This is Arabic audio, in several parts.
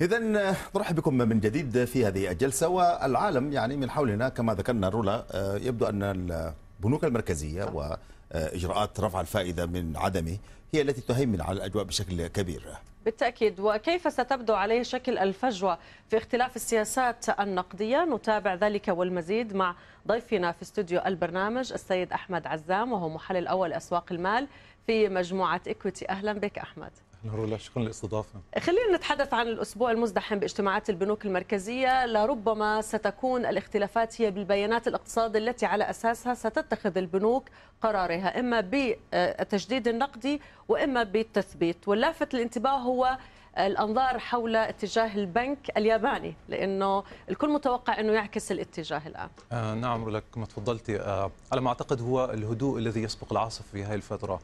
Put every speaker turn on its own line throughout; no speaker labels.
إذا نرحب بكم من جديد في هذه الجلسة والعالم يعني من حولنا كما ذكرنا رولا آه، يبدو أن البنوك المركزية وإجراءات رفع الفائدة من عدمه هي التي تهيمن على الأجواء بشكل كبير
بالتأكيد وكيف ستبدو عليه شكل الفجوة في اختلاف السياسات النقدية نتابع ذلك والمزيد مع ضيفنا في استوديو البرنامج السيد أحمد عزام وهو محلل أول أسواق المال في مجموعة إكوتي أهلا بك أحمد
نورولا شكرا للاستضافة
خلينا نتحدث عن الأسبوع المزدحم باجتماعات البنوك المركزية لربما ستكون الاختلافات هي بالبيانات الاقتصاد التي على أساسها ستتخذ البنوك قرارها إما بالتجديد النقدي وإما بالتثبيت واللافت الانتباه هو الأنظار حول اتجاه البنك الياباني لأنه الكل متوقع أنه يعكس الاتجاه الآن
آه نعم لك ما تفضلتي آه على ما أعتقد هو الهدوء الذي يسبق العاصف في هذه الفترة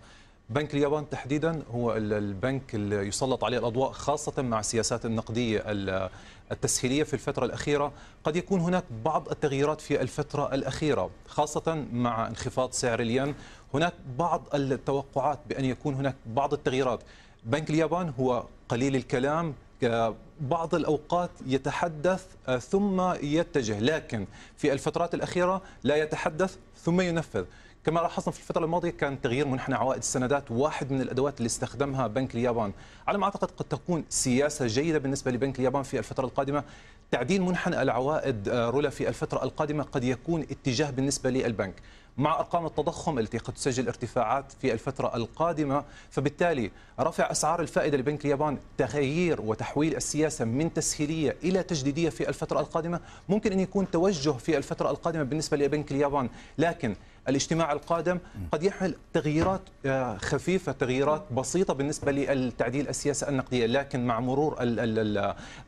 بنك اليابان تحديدا هو البنك اللي يسلط عليه الأضواء خاصة مع السياسات النقدية التسهيلية في الفترة الأخيرة قد يكون هناك بعض التغييرات في الفترة الأخيرة خاصة مع انخفاض سعر الين هناك بعض التوقعات بأن يكون هناك بعض التغييرات بنك اليابان هو قليل الكلام بعض الأوقات يتحدث آه، ثم يتجه لكن في الفترات الأخيرة لا يتحدث ثم ينفذ كما لاحظنا في الفترة الماضية كان تغيير منحنى عوائد السندات واحد من الأدوات اللي استخدمها بنك اليابان على ما أعتقد قد تكون سياسة جيدة بالنسبة لبنك اليابان في الفترة القادمة تعديل منحنى العوائد آه، رولا في الفترة القادمة قد يكون اتجاه بالنسبة للبنك مع ارقام التضخم التي قد تسجل ارتفاعات في الفتره القادمه فبالتالي رفع اسعار الفائده لبنك اليابان تغيير وتحويل السياسه من تسهيليه الى تجديديه في الفتره القادمه ممكن ان يكون توجه في الفتره القادمه بالنسبه لبنك اليابان لكن الاجتماع القادم قد يحمل تغييرات آه، خفيفة تغييرات بسيطة بالنسبة للتعديل السياسة النقدية لكن مع مرور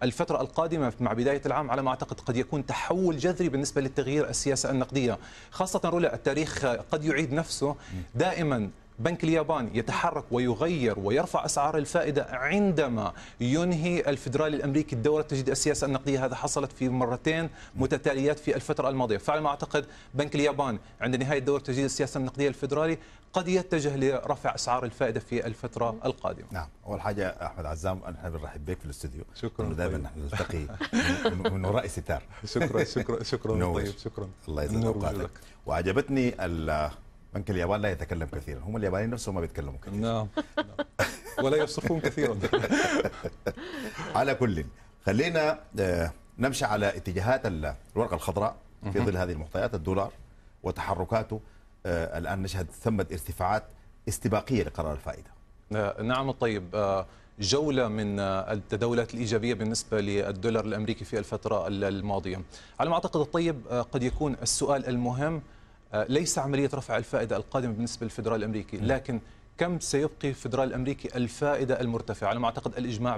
الفترة القادمة مع بداية العام على ما أعتقد قد يكون تحول جذري بالنسبة للتغيير السياسة النقدية خاصة رولا التاريخ قد يعيد نفسه دائما بنك اليابان يتحرك ويغير ويرفع أسعار الفائدة عندما ينهي الفدرالي الأمريكي الدورة تجديد السياسة النقدية هذا حصلت في مرتين متتاليات في الفترة الماضية فعلى ما أعتقد بنك اليابان عند نهاية دورة تجديد السياسة النقدية الفدرالي قد يتجه لرفع أسعار الفائدة في
الفترة نعم. القادمة نعم أول حاجة أحمد عزام نحن بنرحب بك في الاستوديو شكرا دائما طيب. نحن نلتقي من وراء ستار شكرا شكرا شكرا طيب شكرا الله يسعدك وعجبتني بنك اليابان لا يتكلم كثيرا هم اليابانيين نفسهم ما بيتكلموا كثيرا نعم, نعم. ولا يصرفون كثيرا على كل خلينا آه، نمشي على اتجاهات الورقه الخضراء في ظل هذه المعطيات الدولار وتحركاته آه، الان نشهد ثمه ارتفاعات استباقيه لقرار الفائده
آه، نعم طيب جولة من التداولات الإيجابية بالنسبة للدولار الأمريكي في الفترة الماضية على ما أعتقد الطيب قد يكون السؤال المهم آه، ليس عملية رفع الفائدة القادمة بالنسبة للفدرال الأمريكي نعم. لكن كم سيبقي الفدرال الامريكي الفائده المرتفعه؟ على ما اعتقد الاجماع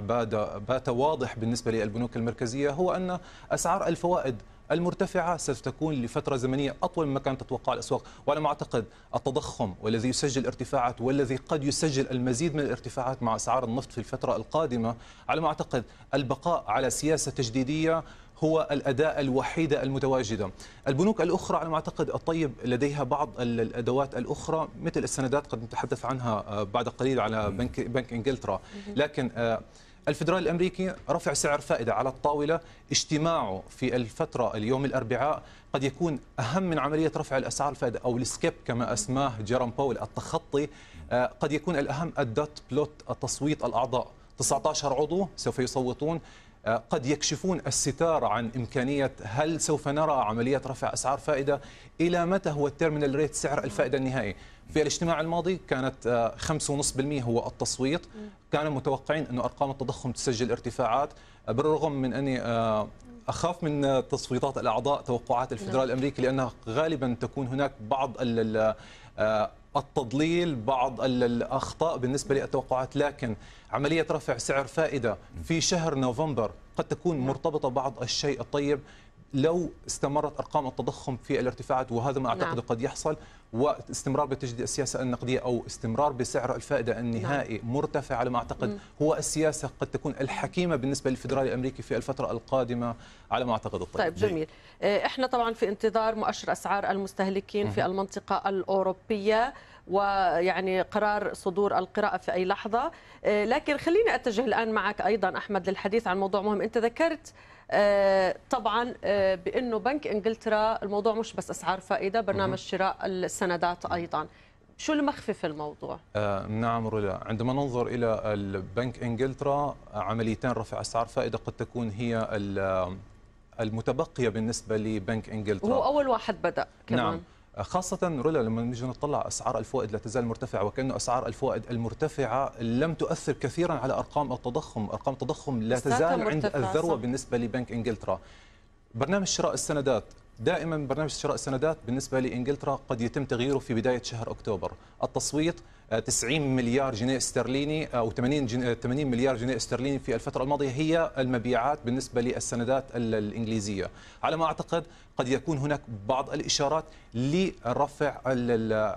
بات واضح بالنسبه للبنوك المركزيه هو ان اسعار الفوائد المرتفعة ستكون لفترة زمنية أطول مما كانت تتوقع الأسواق وأنا ما أعتقد التضخم والذي يسجل ارتفاعات والذي قد يسجل المزيد من الارتفاعات مع أسعار النفط في الفترة القادمة على ما أعتقد البقاء على سياسة تجديدية هو الأداة الوحيدة المتواجدة البنوك الأخرى على ما أعتقد الطيب لديها بعض الأدوات الأخرى مثل السندات قد نتحدث عنها آه، بعد قليل على بنك, بنك إنجلترا لكن آه، الفدرالي الأمريكي رفع سعر فائدة على الطاولة اجتماعه في الفترة اليوم الأربعاء قد يكون أهم من عملية رفع الأسعار الفائدة أو السكيب كما أسماه جيرام باول التخطي آه، قد يكون الأهم الدوت بلوت التصويت الأعضاء 19 عضو سوف يصوتون آه، قد يكشفون الستار عن إمكانية هل سوف نرى عملية رفع أسعار فائدة إلى متى هو التيرمينال ريت سعر الفائدة النهائي في الاجتماع الماضي كانت 5.5% آه، هو التصويت كانوا متوقعين أن أرقام التضخم تسجل ارتفاعات آه، بالرغم من أني أخاف من تصويتات الأعضاء توقعات الفدرال نعم. الأمريكي لأنها غالبا تكون هناك بعض التضليل بعض الأخطاء بالنسبة للتوقعات لكن عملية رفع سعر فائدة في شهر نوفمبر قد تكون مرتبطة بعض الشيء الطيب لو استمرت ارقام التضخم في الارتفاعات وهذا ما اعتقد نعم. قد يحصل واستمرار بتجديد السياسه النقديه او استمرار بسعر الفائده النهائي نعم. مرتفع على ما اعتقد مم. هو السياسه قد تكون الحكيمه بالنسبه للفدرالي الامريكي في الفتره القادمه على ما اعتقد الطريق. طيب جميل
إيه، احنا طبعا في انتظار مؤشر اسعار المستهلكين مم. في المنطقه الاوروبيه ويعني قرار صدور القراءة في أي لحظة آه، لكن خليني أتجه الآن معك أيضا أحمد للحديث عن موضوع مهم أنت ذكرت آه، طبعا آه، بأنه بنك إنجلترا الموضوع مش بس أسعار فائدة برنامج شراء السندات أيضا شو المخفي في الموضوع؟
آه نعم رولا عندما ننظر إلى البنك إنجلترا عمليتين رفع أسعار فائدة قد تكون هي المتبقية بالنسبة لبنك إنجلترا هو
أول واحد بدأ كمان نعم
خاصة رولا لما نيجي نطلع أسعار الفوائد لا تزال مرتفعة وكأنه أسعار الفوائد المرتفعة لم تؤثر كثيرا على أرقام التضخم أرقام التضخم لا تزال عند الذروة صح. بالنسبة لبنك إنجلترا برنامج شراء السندات دائما برنامج شراء السندات بالنسبة لإنجلترا قد يتم تغييره في بداية شهر أكتوبر التصويت 90 آه، مليار جنيه استرليني آه، او 80 جنيه 80 مليار جنيه استرليني في الفتره الماضيه هي المبيعات بالنسبه للسندات الانجليزيه على ما اعتقد قد يكون هناك بعض الاشارات لرفع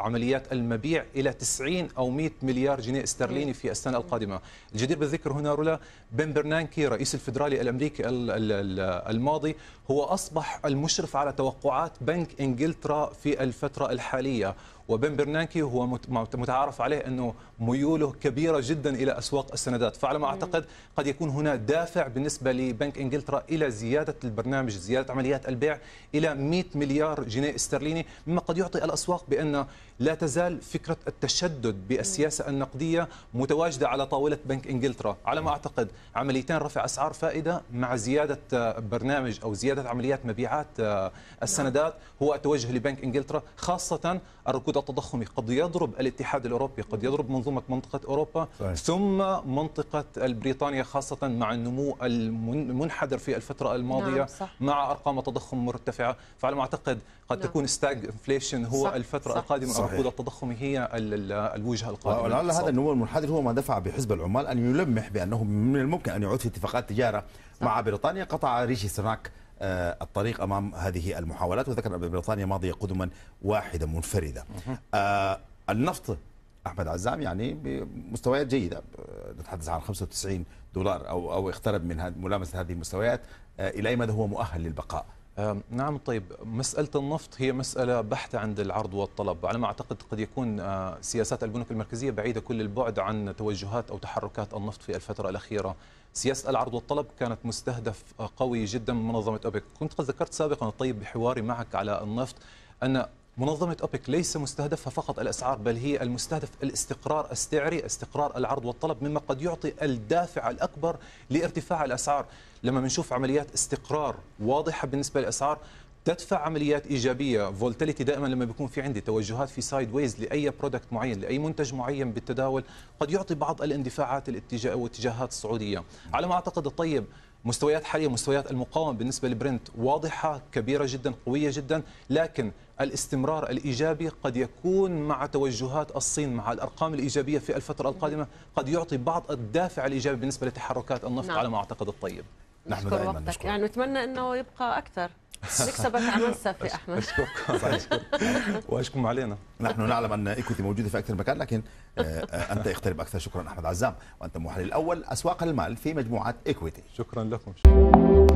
عمليات المبيع الى 90 او 100 مليار جنيه استرليني في السنه القادمه الجدير بالذكر هنا رولا بن برنانكي رئيس الفدرالي الامريكي الماضي هو اصبح المشرف على توقعات بنك انجلترا في الفتره الحاليه وبن برنانكي هو متعارف عليه أنه ميوله كبيرة جدا إلى أسواق السندات فعلى ما أعتقد قد يكون هنا دافع بالنسبة لبنك إنجلترا إلى زيادة البرنامج زيادة عمليات البيع إلى 100 مليار جنيه استرليني مما قد يعطي الأسواق بأن لا تزال فكرة التشدد بالسياسة النقدية متواجدة على طاولة بنك إنجلترا على ما أعتقد عمليتين رفع أسعار فائدة مع زيادة برنامج أو زيادة عمليات مبيعات آه، نعم. السندات هو التوجه لبنك إنجلترا خاصة الركود التضخمي قد يضرب الاتحاد الاوروبي قد يضرب منظومه منطقه اوروبا صحيح. ثم منطقه بريطانيا خاصه مع النمو المنحدر في الفتره الماضيه نعم مع ارقام تضخم مرتفعه فعلى ما اعتقد قد نعم. تكون ستاج انفليشن هو صح. الفتره صح. القادمه او الركود التضخمي هي الوجهه القادمه ولعل هذا
النمو المنحدر هو ما دفع بحزب العمال ان يلمح بانه من الممكن ان يعود في اتفاقات تجاره صح. مع بريطانيا قطع ريشي سناك آه، الطريق امام هذه المحاولات وذكر بريطانيا ماضيه قدما واحده منفرده آه، النفط احمد عزام يعني بمستويات جيده آه، نتحدث عن 95 دولار او او اقترب من ملامسه هذه المستويات الى اي مدى هو مؤهل للبقاء نعم طيب مسألة النفط هي مسألة بحتة
عند العرض والطلب على ما أعتقد قد يكون آه، سياسات البنوك المركزية بعيدة كل البعد عن توجهات أو تحركات النفط في الفترة الأخيرة سياسة العرض والطلب كانت مستهدف آه، قوي جدا من منظمة أوبك كنت قد ذكرت سابقا طيب بحواري معك على النفط أن منظمة أوبك ليس مستهدفها فقط الأسعار بل هي المستهدف الاستقرار السعري استقرار العرض والطلب مما قد يعطي الدافع الأكبر لارتفاع الأسعار لما بنشوف عمليات استقرار واضحة بالنسبة للأسعار تدفع عمليات ايجابيه فولتاليتي دائما لما بيكون في عندي توجهات في سايد ويز لاي برودكت معين لاي منتج معين بالتداول قد يعطي بعض الاندفاعات الاتجاه واتجاهات السعودية على ما اعتقد الطيب مستويات حاليه مستويات المقاومه بالنسبه لبرنت واضحه كبيره جدا قويه جدا لكن الاستمرار الإيجابي قد يكون مع توجهات الصين مع الأرقام الإيجابية في الفترة القادمة قد يعطي بعض الدافع الإيجابي بالنسبة لتحركات النفط نعم. على ما أعتقد الطيب نحن نشكر
دائما
وقتك نشكر. يعني نتمنى أنه يبقى أكثر نكسبك عمان صافي احمد
اشكركم واشكم علينا نحن نعلم ان ايكوتي موجوده في اكثر مكان لكن آه، انت اقترب اكثر شكرا احمد عزام وانت المحلل الاول اسواق المال في مجموعه ايكويتي شكرا لكم